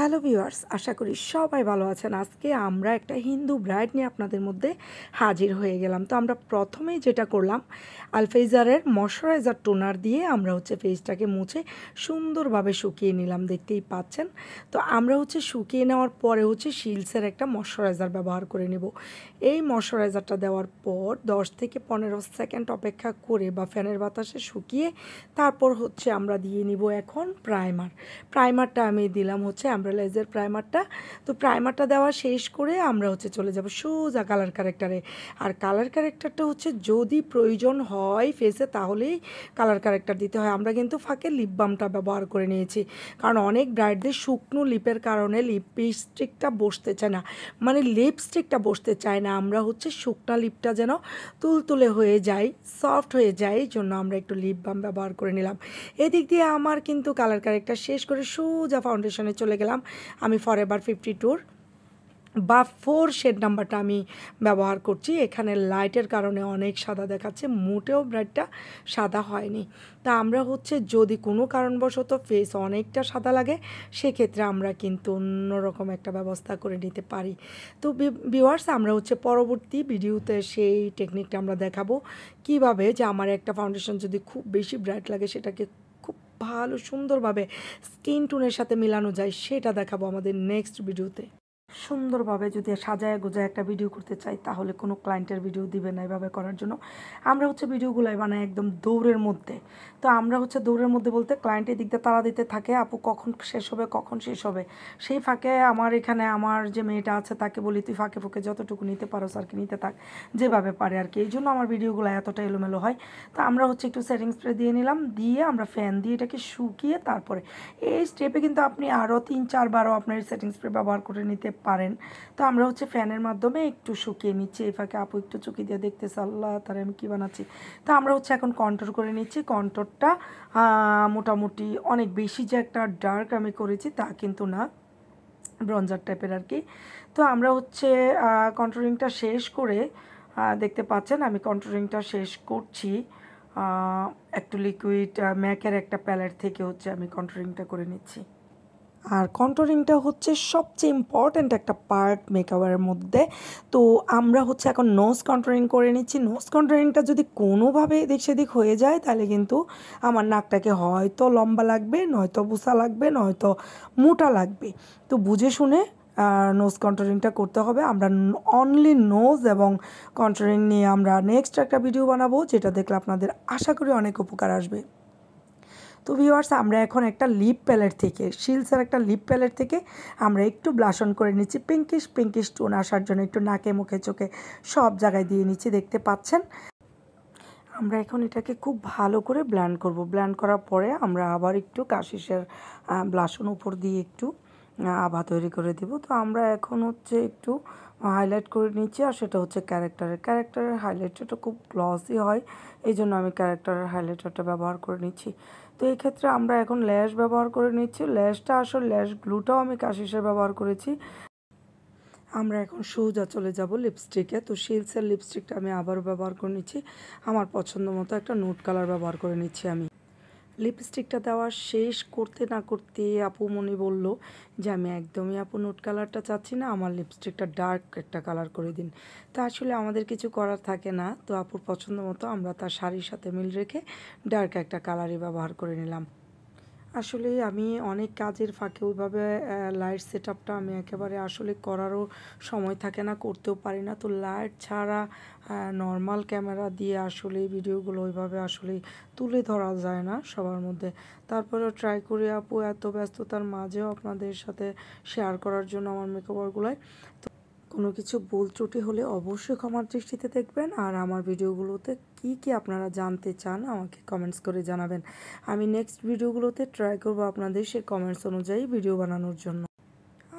hello viewers আশা করি সবাই ভালো আছেন আজকে আমরা একটা হিন্দু ব্রাইড নিয়ে আপনাদের মধ্যে হাজির হয়ে গেলাম তো আমরা প্রথমেই যেটা করলাম আলফেজারের ময়শ্চারাইজার টোনার দিয়ে আমরা হচ্ছে ফেসটাকে মুছে সুন্দরভাবে শুকিয়ে নিলাম দেখতেই পাচ্ছেন তো আমরা হচ্ছে শুকিয়ে নেওয়ার পরে হচ্ছে শিলসের একটা ময়শ্চারাইজার ব্যবহার করে নেব এই ময়শ্চারাইজারটা দেওয়ার পর দশ থেকে পনেরো সেকেন্ড অপেক্ষা করে বা ফ্যানের বাতাসে শুকিয়ে তারপর হচ্ছে আমরা দিয়ে নিব এখন প্রাইমার প্রাইমারটা আমি দিলাম হচ্ছে আমরা আমব্রেলাইজের প্রাইমারটা তো প্রাইমারটা দেওয়া শেষ করে আমরা হচ্ছে চলে যাব সোজা কালার ক্যারেক্টারে আর কালার ক্যারেক্টারটা হচ্ছে যদি প্রয়োজন হয় ফেসে তাহলেই কালার ক্যারেক্টার দিতে হয় আমরা কিন্তু ফাঁকে লিপ বামটা ব্যবহার করে নিয়েছি কারণ অনেক ব্রাইডদের শুকনো লিপের কারণে লিপস্টিকটা বসতে চায় না মানে লিপস্টিকটা বসতে চায় না আমরা হচ্ছে শুকনা লিপটা যেন তুলতুলে হয়ে যায় সফট হয়ে যায় এই জন্য আমরা একটু লিপ বাম ব্যবহার করে নিলাম এদিক দিয়ে আমার কিন্তু কালার ক্যারেক্টার শেষ করে সোজা ফাউন্ডেশনে চলে গেলাম করেছিলাম আমি ফর এভার ফিফটি টুর বা ফোর শেড নাম্বারটা আমি ব্যবহার করছি এখানে লাইটের কারণে অনেক সাদা দেখাচ্ছে মোটেও ব্রাইটটা সাদা হয়নি তা আমরা হচ্ছে যদি কোনো কারণবশত ফেস অনেকটা সাদা লাগে সেক্ষেত্রে আমরা কিন্তু অন্যরকম একটা ব্যবস্থা করে নিতে পারি তো বিওয়ার্স আমরা হচ্ছে পরবর্তী ভিডিওতে সেই টেকনিকটা আমরা দেখাবো কিভাবে যে আমার একটা ফাউন্ডেশন যদি খুব বেশি ব্রাইট লাগে সেটাকে ভালো সুন্দরভাবে স্কিন টোনের সাথে মিলানো যায় সেটা দেখাবো আমাদের নেক্সট ভিডিওতে সুন্দরভাবে যদি সাজায় গোজায় একটা ভিডিও করতে চাই তাহলে কোনো ক্লায়েন্টের ভিডিও দিবে না এভাবে করার জন্য আমরা হচ্ছে ভিডিওগুলাই বানাই একদম দৌড়ের মধ্যে তো আমরা হচ্ছে দৌড়ের মধ্যে বলতে ক্লায়েন্টের দিকটা তারা দিতে থাকে আপু কখন শেষ হবে কখন শেষ হবে সেই ফাঁকে আমার এখানে আমার যে মেয়েটা আছে তাকে বলি তুই ফাঁকে ফুঁকে যতটুকু নিতে পারো আর কি নিতে থাক যেভাবে পারে আর কি এই জন্য আমার ভিডিওগুলো এতটা এলোমেলো হয় তো আমরা হচ্ছে একটু সেটিং স্প্রে দিয়ে নিলাম দিয়ে আমরা ফ্যান দিয়ে এটাকে শুকিয়ে তারপরে এই স্টেপে কিন্তু আপনি আরও তিন চারবারও আপনার সেটিং স্প্রে ব্যবহার করে নিতে পারেন তো আমরা হচ্ছে ফ্যানের মাধ্যমে একটু শুকিয়ে নিচ্ছি এই ফাঁকে আপু একটু চুকি দিয়ে দেখতে সাল্লাহ তারা আমি কী বানাচ্ছি তো আমরা হচ্ছে এখন কন্ট্রোল করে নিচ্ছি কন্ট্রোলটা মোটামুটি অনেক বেশি যে একটা ডার্ক আমি করেছি তা কিন্তু না ব্রঞ্জার টাইপের আর কি তো আমরা হচ্ছে কন্ট্রোলিংটা শেষ করে দেখতে পাচ্ছেন আমি কন্ট্রোলিংটা শেষ করছি একটু লিকুইড ম্যাকের একটা প্যালেট থেকে হচ্ছে আমি কন্ট্রোলিংটা করে নিচ্ছি আর কন্ট্রোলিংটা হচ্ছে সবচেয়ে ইম্পর্ট্যান্ট একটা পার্ট মেকআপের মধ্যে তো আমরা হচ্ছে এখন নোজ কন্ট্রোলিং করে নিচ্ছি নোজ কন্ট্রোলিংটা যদি কোনোভাবে এদিক সেদিক হয়ে যায় তাহলে কিন্তু আমার নাকটাকে হয়তো লম্বা লাগবে নয়তো বুসা লাগবে নয়তো মোটা লাগবে তো বুঝে শুনে নোজ কন্ট্রোলিংটা করতে হবে আমরা অনলি নোজ এবং কন্ট্রোলিং নিয়ে আমরা নেক্সট একটা ভিডিও বানাবো যেটা দেখলে আপনাদের আশা করি অনেক উপকার আসবে তো ভিওয়ার্স আমরা এখন একটা লিপ প্যালেট থেকে শিলসের একটা লিপ প্যালেট থেকে আমরা একটু ব্লাশন করে নিচ্ছি পিঙ্কিশ পিঙ্কিশ টোন আসার জন্য একটু নাকে মুখে চোখে সব জায়গায় দিয়ে নিচ্ছি দেখতে পাচ্ছেন আমরা এখন এটাকে খুব ভালো করে ব্ল্যান্ড করব ব্ল্যান্ড করার পরে আমরা আবার একটু কাশিসের ব্লাশন উপর দিয়ে একটু আভা তৈরি করে দিব তো আমরা এখন হচ্ছে একটু হাইলাইট করে নিচ্ছি আর সেটা হচ্ছে ক্যারেক্টারের ক্যারেক্টারের হাইলাইটারটা খুব গ্লসি হয় এই জন্য আমি ক্যারেক্টারের হাইলাইটারটা ব্যবহার করে নিচ্ছি তো এই ক্ষেত্রে আমরা এখন ল্যাশ ব্যবহার করে নিচ্ছি ল্যাশটা আসল ল্যাশ গ্লুটাও আমি কাশিসের ব্যবহার করেছি আমরা এখন সোজা চলে যাব লিপস্টিকে তো শিলসের লিপস্টিকটা আমি আবার ব্যবহার করে নিচ্ছি আমার পছন্দ মতো একটা নোট কালার ব্যবহার করে নিচ্ছি আমি লিপস্টিকটা দেওয়া শেষ করতে না করতে আপু মনে বলল যে আমি একদমই আপু নোট কালারটা চাচ্ছি না আমার লিপস্টিকটা ডার্ক একটা কালার করে দিন তা আসলে আমাদের কিছু করার থাকে না তো আপুর পছন্দ মতো আমরা তার শাড়ির সাথে মিল রেখে ডার্ক একটা কালারই ব্যবহার করে নিলাম আসলে আমি অনেক কাজের ফাঁকে ওইভাবে লাইট সেট আপটা আমি একেবারে আসলে করারও সময় থাকে না করতেও পারি না তো লাইট ছাড়া নর্মাল ক্যামেরা দিয়ে আসলে ভিডিওগুলো ওইভাবে আসলে তুলে ধরা যায় না সবার মধ্যে তারপরেও ট্রাই করি আপু এত ব্যস্ততার মাঝেও আপনাদের সাথে শেয়ার করার জন্য আমার মেকওভারগুলোয় তো কোনো কিছু ভুল ত্রুটি হলে অবশ্যই ক্ষমার দৃষ্টিতে দেখবেন আর আমার ভিডিওগুলোতে কি কি আপনারা জানতে চান আমাকে কমেন্টস করে জানাবেন আমি নেক্সট ভিডিওগুলোতে ট্রাই করব আপনাদের সেই কমেন্টস অনুযায়ী ভিডিও বানানোর জন্য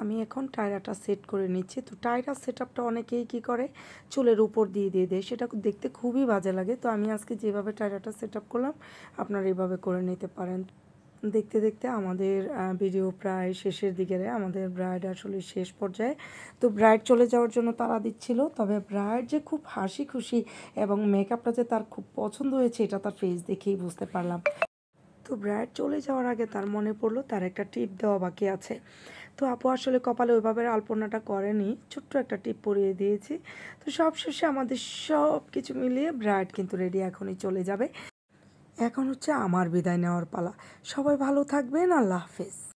আমি এখন টায়রাটা সেট করে নিচ্ছি তো টায়রার সেট আপটা অনেকেই কী করে চুলের উপর দিয়ে দিয়ে দেয় সেটা দেখতে খুবই বাজে লাগে তো আমি আজকে যেভাবে টায়রাটা সেট আপ করলাম আপনারা এভাবে করে নিতে পারেন দেখতে দেখতে আমাদের ভিডিও প্রায় শেষের দিকে আমাদের ব্রাইড আসলে শেষ পর্যায়ে তো ব্রাইড চলে যাওয়ার জন্য তারা দিচ্ছিল তবে ব্রাইড যে খুব হাসি খুশি এবং মেকআপটা যে তার খুব পছন্দ হয়েছে এটা তার ফেস দেখেই বুঝতে পারলাম তো ব্রাইড চলে যাওয়ার আগে তার মনে পড়লো তার একটা টিপ দেওয়া বাকি আছে তো আপু আসলে কপালে ওইভাবে আলপনাটা করেনি ছোট্ট একটা টিপ পরিয়ে দিয়েছি তো সবশেষে আমাদের সব কিছু মিলিয়ে ব্রাইড কিন্তু রেডি এখনই চলে যাবে এখন হচ্ছে আমার বিদায় নেওয়ার পালা সবাই ভালো থাকবেন আল্লাহ হাফেজ